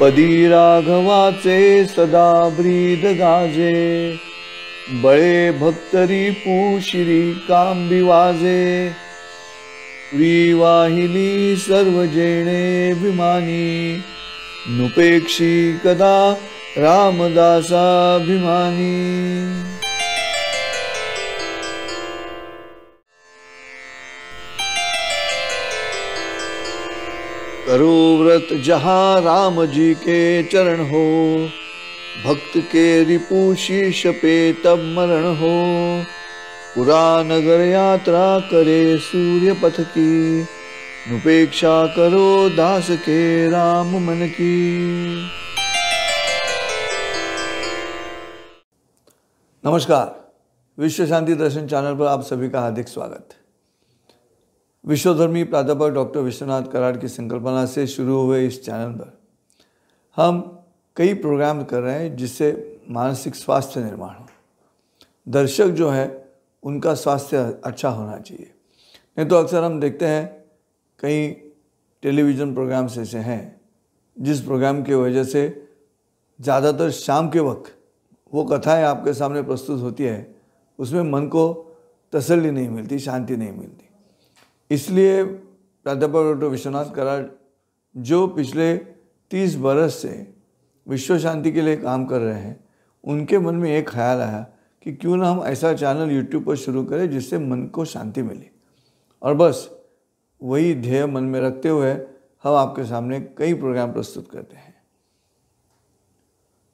पदी राघवाचे सदा ब्रीद गाजे बळे भक्तरी पूशिरी कांबी वाजे वाहिनी सर्व जेणे अभिमानी नुपेक्षी कदा रामदासाभिमानी करो व्रत जहाँ राम जी के चरण हो भक्त के रिपु शीर्ष पे तब मरण हो पुरा नगर यात्रा करे सूर्य पथ की उपेक्षा करो दास के राम मन की नमस्कार विश्व शांति दर्शन चैनल पर आप सभी का हार्दिक स्वागत है विश्वधर्मी प्राध्यापक डॉक्टर विश्वनाथ कराड़ की संकल्पना से शुरू हुए इस चैनल पर हम कई प्रोग्राम कर रहे हैं जिससे मानसिक स्वास्थ्य निर्माण हो दर्शक जो है उनका स्वास्थ्य अच्छा होना चाहिए नहीं तो अक्सर हम देखते हैं कई टेलीविज़न प्रोग्राम्स ऐसे हैं जिस प्रोग्राम की वजह से ज़्यादातर शाम के वक्त वो कथाएं आपके सामने प्रस्तुत होती है उसमें मन को तसल्ली नहीं मिलती शांति नहीं मिलती इसलिए प्राध्यापक डॉक्टर विश्वनाथ कराड़ जो पिछले तीस बरस से विश्व शांति के लिए काम कर रहे हैं उनके मन में एक ख्याल आया कि क्यों ना हम ऐसा चैनल यूट्यूब पर शुरू करें जिससे मन को शांति मिले और बस वही ध्येय मन में रखते हुए हम आपके सामने कई प्रोग्राम प्रस्तुत करते हैं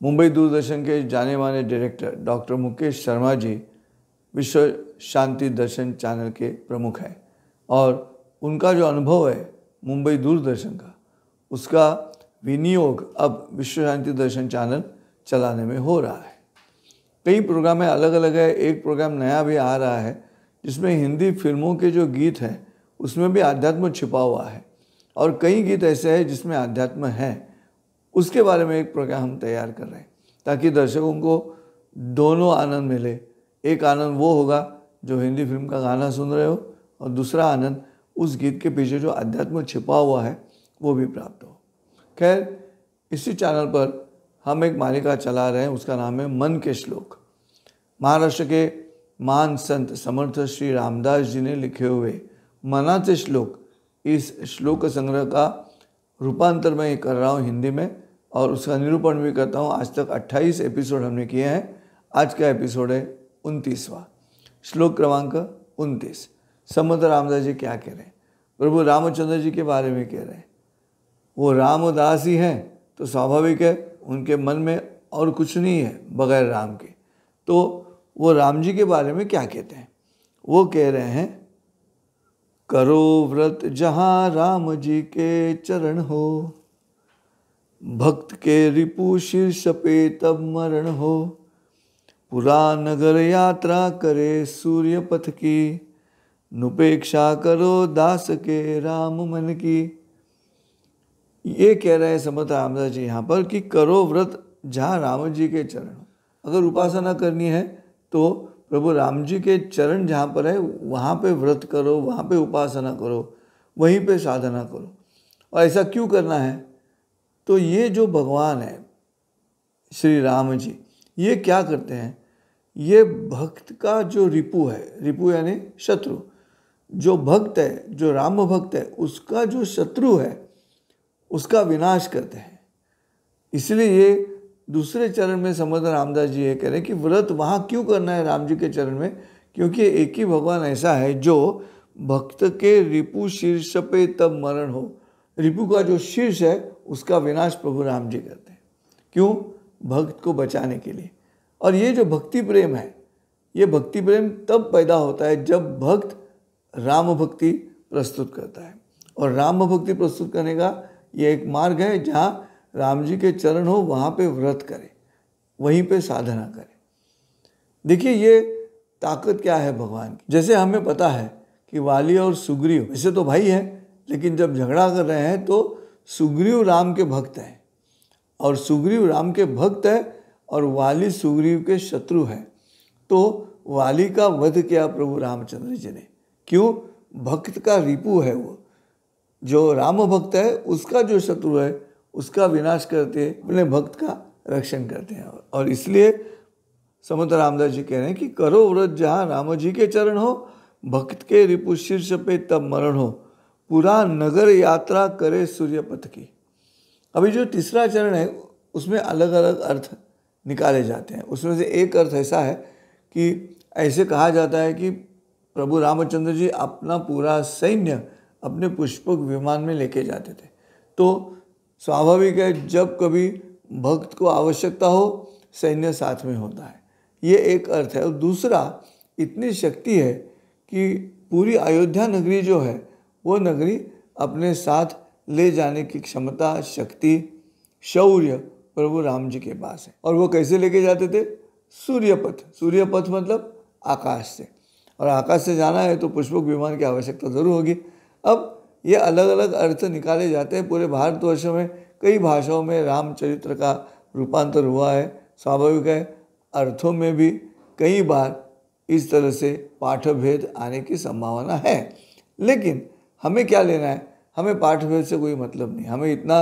मुंबई दूरदर्शन के जाने माने डायरेक्टर डॉक्टर मुकेश शर्मा जी विश्व शांति दर्शन चैनल के प्रमुख हैं और उनका जो अनुभव है मुंबई दूरदर्शन का उसका विनियोग अब विश्व शांति दर्शन चैनल चलाने में हो रहा है कई है अलग अलग है एक प्रोग्राम नया भी आ रहा है जिसमें हिंदी फिल्मों के जो गीत हैं उसमें भी आध्यात्म छिपा हुआ है और कई गीत ऐसे हैं जिसमें आध्यात्म है उसके बारे में एक प्रोग्राम हम तैयार कर रहे हैं ताकि दर्शकों को दोनों आनंद मिले एक आनंद वो होगा जो हिंदी फिल्म का गाना सुन रहे हो और दूसरा आनंद उस गीत के पीछे जो अध्यात्म छिपा हुआ है वो भी प्राप्त हो खैर इसी चैनल पर हम एक मालिका चला रहे हैं उसका नाम है मन के श्लोक महाराष्ट्र के मान संत समर्थ श्री रामदास जी ने लिखे हुए मनाते श्लोक इस श्लोक संग्रह का रूपांतर मैं कर रहा हूँ हिंदी में और उसका निरूपण भी करता हूँ आज तक 28 एपिसोड हमने किए हैं आज का एपिसोड है उनतीसवा श्लोक क्रमांक उनतीस समंत रामदास जी क्या कह रहे हैं प्रभु रामचंद्र जी के बारे में कह रहे हैं वो रामदास ही हैं तो स्वाभाविक है उनके मन में और कुछ नहीं है बगैर राम के तो वो राम जी के बारे में क्या कहते हैं वो कह रहे हैं करो व्रत जहाँ राम जी के चरण हो भक्त के रिपु शीर्ष पे तब मरण हो पुरा नगर यात्रा करे सूर्य पथ की नुपेक्षा करो दास के राम मन की ये कह रहे हैं समत रामदास जी यहाँ पर कि करो व्रत जहाँ राम जी के चरण अगर उपासना करनी है तो प्रभु राम जी के चरण जहाँ पर है वहाँ पे व्रत करो वहाँ पे उपासना करो वहीं पे साधना करो और ऐसा क्यों करना है तो ये जो भगवान है श्री राम जी ये क्या करते हैं ये भक्त का जो रिपु है रिपु यानी शत्रु जो भक्त है जो राम भक्त है उसका जो शत्रु है उसका विनाश करते हैं इसलिए ये दूसरे चरण में समझ रामदास जी ये कह रहे हैं कि व्रत वहाँ क्यों करना है राम जी के चरण में क्योंकि एक ही भगवान ऐसा है जो भक्त के रिपु शीर्ष पे तब मरण हो रिपु का जो शीर्ष है उसका विनाश प्रभु राम जी करते हैं क्यों भक्त को बचाने के लिए और ये जो भक्ति प्रेम है ये भक्ति प्रेम तब पैदा होता है जब भक्त राम भक्ति प्रस्तुत करता है और राम भक्ति प्रस्तुत करने का ये एक मार्ग है जहाँ राम जी के चरण हो वहाँ पे व्रत करें वहीं पे साधना करें देखिए ये ताकत क्या है भगवान की जैसे हमें पता है कि वाली और सुग्रीव वैसे तो भाई हैं लेकिन जब झगड़ा कर रहे हैं तो सुग्रीव राम के भक्त हैं और सुग्रीव राम के भक्त है और वाली सुग्रीव के शत्रु हैं तो वाली का वध किया प्रभु रामचंद्र जी ने क्यों भक्त का रिपु है वो जो राम भक्त है उसका जो शत्रु है उसका विनाश करते अपने भक्त का रक्षण करते हैं और इसलिए समत रामदास जी कह रहे हैं कि करो व्रत जहाँ राम जी के चरण हो भक्त के रिपु शीर्ष पे तब मरण हो पूरा नगर यात्रा करे सूर्य पथ की अभी जो तीसरा चरण है उसमें अलग अलग अर्थ निकाले जाते हैं उसमें से एक अर्थ ऐसा है कि ऐसे कहा जाता है कि प्रभु रामचंद्र जी अपना पूरा सैन्य अपने पुष्पक विमान में लेके जाते थे तो स्वाभाविक है जब कभी भक्त को आवश्यकता हो सैन्य साथ में होता है ये एक अर्थ है और दूसरा इतनी शक्ति है कि पूरी अयोध्या नगरी जो है वो नगरी अपने साथ ले जाने की क्षमता शक्ति शौर्य प्रभु राम जी के पास है और वो कैसे लेके जाते थे सूर्यपथ सूर्यपथ मतलब आकाश से और आकाश से जाना है तो पुष्पक विमान की आवश्यकता ज़रूर होगी अब ये अलग अलग अर्थ निकाले जाते हैं पूरे भारतवर्ष में कई भाषाओं में रामचरित्र का रूपांतर हुआ है स्वाभाविक है अर्थों में भी कई बार इस तरह से पाठभेद आने की संभावना है लेकिन हमें क्या लेना है हमें पाठभेद से कोई मतलब नहीं हमें इतना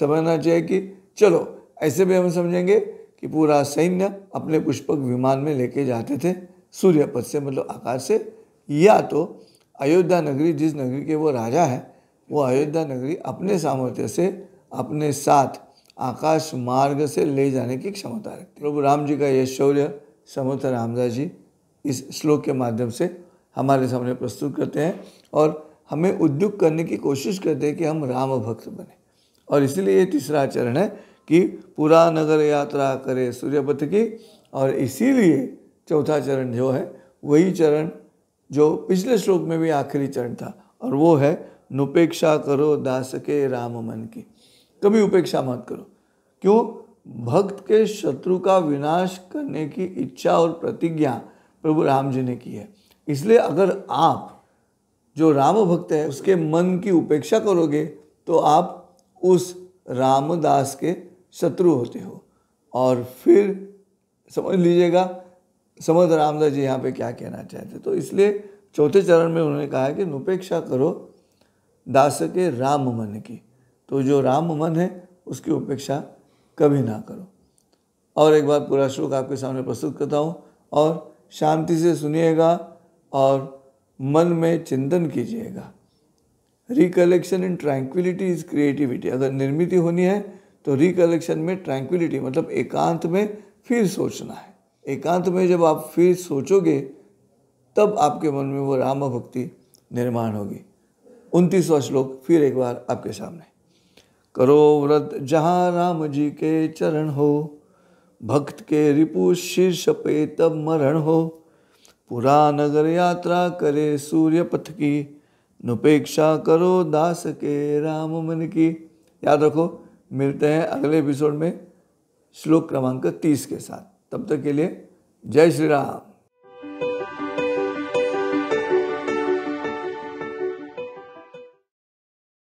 समझना चाहिए कि चलो ऐसे भी हम समझेंगे कि पूरा सैन्य अपने पुष्पक विमान में लेके जाते थे सूर्यपद से मतलब आकाश से या तो अयोध्या नगरी जिस नगरी के वो राजा है वो अयोध्या नगरी अपने सामर्थ्य से अपने साथ आकाश मार्ग से ले जाने की क्षमता रखती प्रभु राम जी का यह शौर्य समर्थ रामदास जी इस श्लोक के माध्यम से हमारे सामने प्रस्तुत करते हैं और हमें उद्योग करने की कोशिश करते हैं कि हम राम भक्त बने और इसलिए ये तीसरा चरण है कि पूरा नगर यात्रा करे सूर्यपथ की और इसीलिए चौथा चरण जो है वही चरण जो पिछले श्लोक में भी आखिरी चरण था और वो है नुपेक्षा करो दास के राम मन की कभी उपेक्षा मत करो क्यों भक्त के शत्रु का विनाश करने की इच्छा और प्रतिज्ञा प्रभु राम जी ने की है इसलिए अगर आप जो राम भक्त है उसके मन की उपेक्षा करोगे तो आप उस रामदास के शत्रु होते हो और फिर समझ लीजिएगा समझ रामदास जी यहाँ पे क्या कहना चाहते तो इसलिए चौथे चरण में उन्होंने कहा कि उपेक्षा करो दास के राम मन की तो जो राम मन है उसकी उपेक्षा कभी ना करो और एक बार पूरा श्लोक आपके सामने प्रस्तुत करता हूँ और शांति से सुनिएगा और मन में चिंतन कीजिएगा recollection in tranquillity is creativity अगर निर्मित होनी है तो रिकलेक्शन में ट्रैंक्विलिटी मतलब एकांत में फिर सोचना है एकांत में जब आप फिर सोचोगे तब आपके मन में वो राम भक्ति निर्माण होगी उनतीसवा श्लोक फिर एक बार आपके सामने करो व्रत जहाँ राम जी के चरण हो भक्त के रिपु शीर्ष पे तब मरण हो पुरा नगर यात्रा करे सूर्य पथ की नुपेक्षा करो दास के राम मन की याद रखो मिलते हैं अगले एपिसोड में श्लोक क्रमांक तीस के साथ तब तक के लिए जय श्री राम